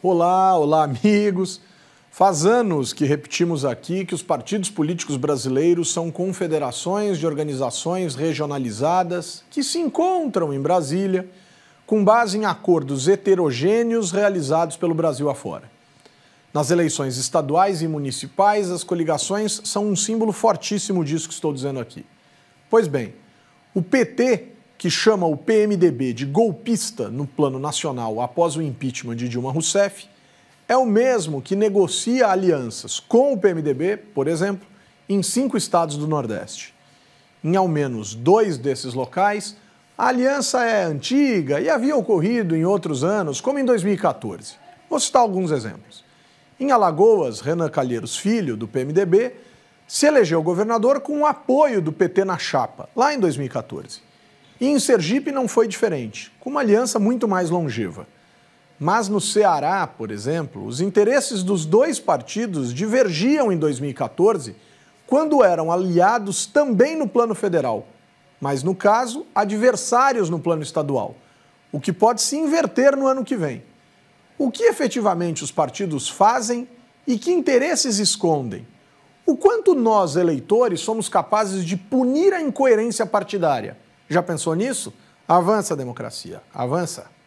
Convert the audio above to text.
Olá, olá, amigos. Faz anos que repetimos aqui que os partidos políticos brasileiros são confederações de organizações regionalizadas que se encontram em Brasília com base em acordos heterogêneos realizados pelo Brasil afora. Nas eleições estaduais e municipais, as coligações são um símbolo fortíssimo disso que estou dizendo aqui. Pois bem, o PT que chama o PMDB de golpista no plano nacional após o impeachment de Dilma Rousseff, é o mesmo que negocia alianças com o PMDB, por exemplo, em cinco estados do Nordeste. Em ao menos dois desses locais, a aliança é antiga e havia ocorrido em outros anos, como em 2014. Vou citar alguns exemplos. Em Alagoas, Renan Calheiros Filho, do PMDB, se elegeu governador com o apoio do PT na chapa, lá em 2014. E em Sergipe não foi diferente, com uma aliança muito mais longeva. Mas no Ceará, por exemplo, os interesses dos dois partidos divergiam em 2014, quando eram aliados também no plano federal, mas no caso, adversários no plano estadual, o que pode se inverter no ano que vem. O que efetivamente os partidos fazem e que interesses escondem? O quanto nós, eleitores, somos capazes de punir a incoerência partidária? Já pensou nisso? Avança a democracia, avança.